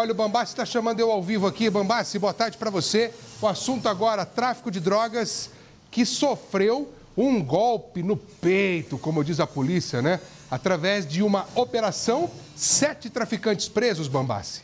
Olha, o Bambassi está chamando eu ao vivo aqui. Bambassi, boa tarde para você. O assunto agora, tráfico de drogas que sofreu um golpe no peito, como diz a polícia, né? Através de uma operação, sete traficantes presos, Bambassi.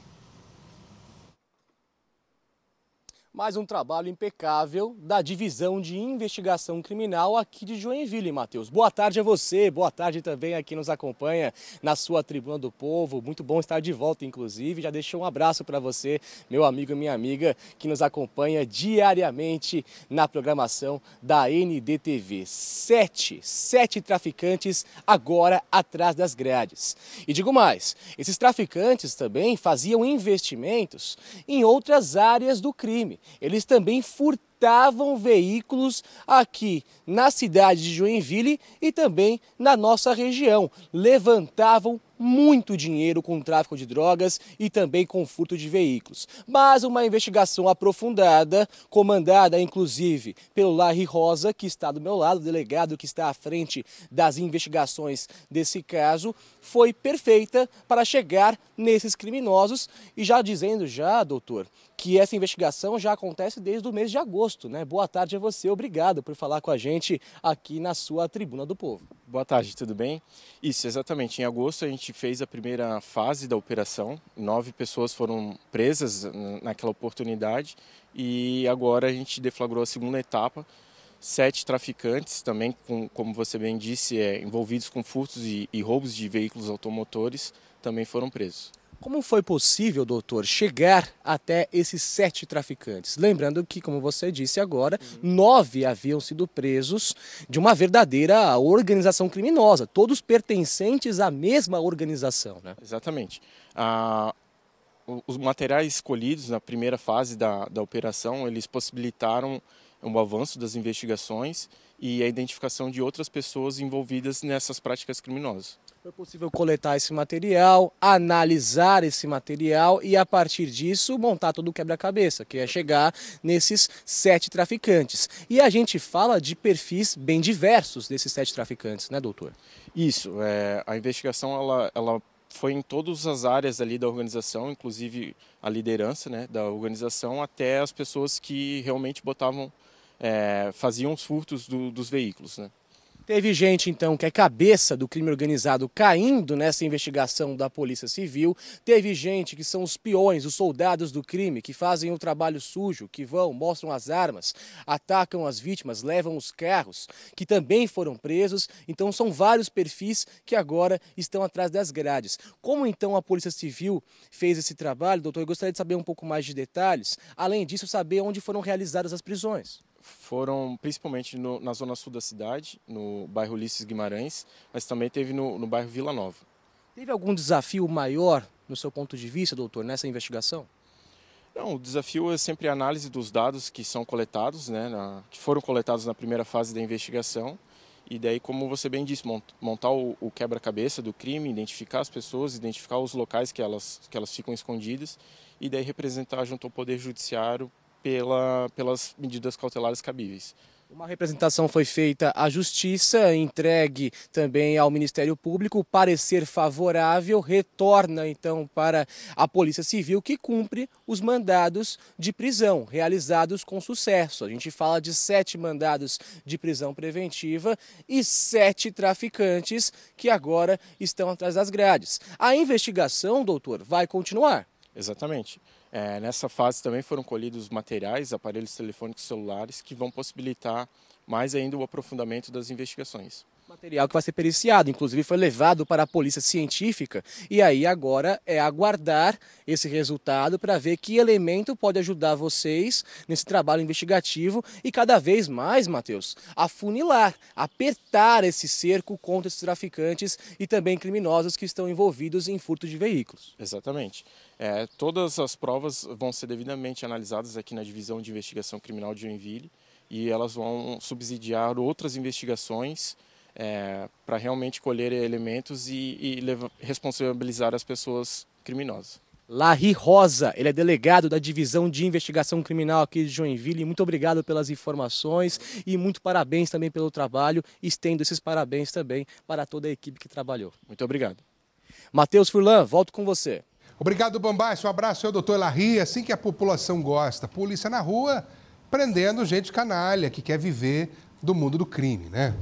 mais um trabalho impecável da Divisão de Investigação Criminal aqui de Joinville, Matheus. Boa tarde a você, boa tarde também a quem nos acompanha na sua Tribuna do Povo. Muito bom estar de volta, inclusive. Já deixei um abraço para você, meu amigo e minha amiga, que nos acompanha diariamente na programação da NDTV. Sete, sete traficantes agora atrás das grades. E digo mais, esses traficantes também faziam investimentos em outras áreas do crime. Eles também furtavam veículos aqui na cidade de Joinville e também na nossa região. Levantavam muito dinheiro com o tráfico de drogas e também com furto de veículos. Mas uma investigação aprofundada, comandada inclusive pelo Larry Rosa, que está do meu lado, o delegado que está à frente das investigações desse caso, foi perfeita para chegar nesses criminosos. E já dizendo já, doutor, que essa investigação já acontece desde o mês de agosto. Né? Boa tarde a você, obrigado por falar com a gente aqui na sua Tribuna do Povo. Boa tarde, tudo bem? Isso, exatamente. Em agosto a gente fez a primeira fase da operação, nove pessoas foram presas naquela oportunidade e agora a gente deflagrou a segunda etapa, sete traficantes também, com, como você bem disse, é, envolvidos com furtos e, e roubos de veículos automotores, também foram presos. Como foi possível, doutor, chegar até esses sete traficantes? Lembrando que, como você disse agora, uhum. nove haviam sido presos de uma verdadeira organização criminosa, todos pertencentes à mesma organização. Né? Exatamente. Ah, os materiais escolhidos na primeira fase da, da operação, eles possibilitaram um avanço das investigações e a identificação de outras pessoas envolvidas nessas práticas criminosas. Foi é possível coletar esse material, analisar esse material e, a partir disso, montar todo o quebra-cabeça, que é chegar nesses sete traficantes. E a gente fala de perfis bem diversos desses sete traficantes, né, doutor? Isso. É, a investigação ela, ela foi em todas as áreas ali da organização, inclusive a liderança né, da organização, até as pessoas que realmente botavam, é, faziam os furtos do, dos veículos. Né? Teve gente, então, que é cabeça do crime organizado caindo nessa investigação da Polícia Civil. Teve gente que são os peões, os soldados do crime, que fazem o trabalho sujo, que vão, mostram as armas, atacam as vítimas, levam os carros, que também foram presos. Então, são vários perfis que agora estão atrás das grades. Como, então, a Polícia Civil fez esse trabalho, doutor? Eu gostaria de saber um pouco mais de detalhes. Além disso, saber onde foram realizadas as prisões foram principalmente no, na zona sul da cidade, no bairro Ulisses Guimarães, mas também teve no, no bairro Vila Nova. Teve algum desafio maior, no seu ponto de vista, doutor, nessa investigação? Não, o desafio é sempre a análise dos dados que são coletados, né, na, que foram coletados na primeira fase da investigação. E daí, como você bem disse, montar o, o quebra-cabeça do crime, identificar as pessoas, identificar os locais que elas, que elas ficam escondidas e daí representar junto ao Poder Judiciário pela, pelas medidas cautelares cabíveis. Uma representação foi feita à Justiça, entregue também ao Ministério Público. O parecer favorável retorna então para a Polícia Civil, que cumpre os mandados de prisão realizados com sucesso. A gente fala de sete mandados de prisão preventiva e sete traficantes que agora estão atrás das grades. A investigação, doutor, vai continuar. Exatamente. É, nessa fase também foram colhidos materiais, aparelhos telefônicos celulares, que vão possibilitar mais ainda o aprofundamento das investigações. Material que vai ser periciado, inclusive foi levado para a polícia científica e aí agora é aguardar esse resultado para ver que elemento pode ajudar vocês nesse trabalho investigativo e cada vez mais, Matheus, afunilar, apertar esse cerco contra esses traficantes e também criminosos que estão envolvidos em furto de veículos. Exatamente. É, todas as provas vão ser devidamente analisadas aqui na Divisão de Investigação Criminal de Joinville e elas vão subsidiar outras investigações é, para realmente colher elementos e, e levar, responsabilizar as pessoas criminosas. Larry Rosa, ele é delegado da Divisão de Investigação Criminal aqui de Joinville. Muito obrigado pelas informações e muito parabéns também pelo trabalho. Estendo esses parabéns também para toda a equipe que trabalhou. Muito obrigado. Matheus Furlan, volto com você. Obrigado, Bambás. Um abraço, eu, doutor Larry. É assim que a população gosta, polícia na rua prendendo gente canalha que quer viver do mundo do crime, né?